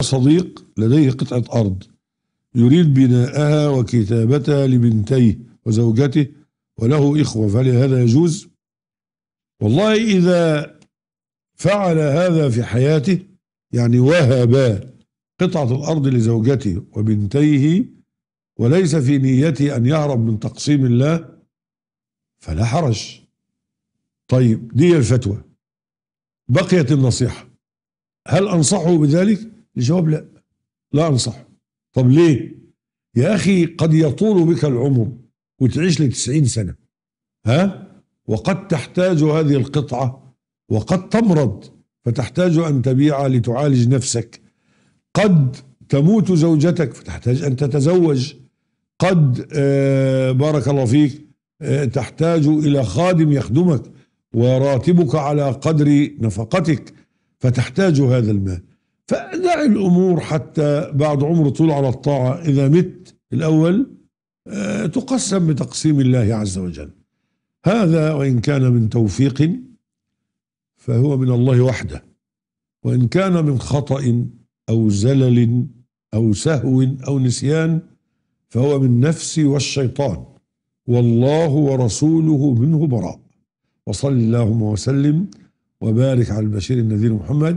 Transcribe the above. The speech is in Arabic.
صديق لديه قطعة أرض يريد بناءها وكتابتها لبنتيه وزوجته وله إخوة فهل هذا يجوز؟ والله إذا فعل هذا في حياته يعني وهب قطعة الأرض لزوجته وبنتيه وليس في نيته أن يهرب من تقسيم الله فلا حرج طيب دي الفتوى بقيت النصيحة هل أنصحه بذلك؟ الجواب لا لا أنصح طب ليه يا أخي قد يطول بك العمر وتعيش لتسعين سنة ها وقد تحتاج هذه القطعة وقد تمرض فتحتاج أن تبيع لتعالج نفسك قد تموت زوجتك فتحتاج أن تتزوج قد آه بارك الله فيك آه تحتاج إلى خادم يخدمك وراتبك على قدر نفقتك فتحتاج هذا المال الأمور حتى بعد عمر طول على الطاعة إذا مت الأول آه، تقسم بتقسيم الله عز وجل هذا وإن كان من توفيق فهو من الله وحده وإن كان من خطأ أو زلل أو سهو أو نسيان فهو من نفسي والشيطان والله ورسوله منه براء وصل اللهم وسلم وبارك على البشير النذير محمد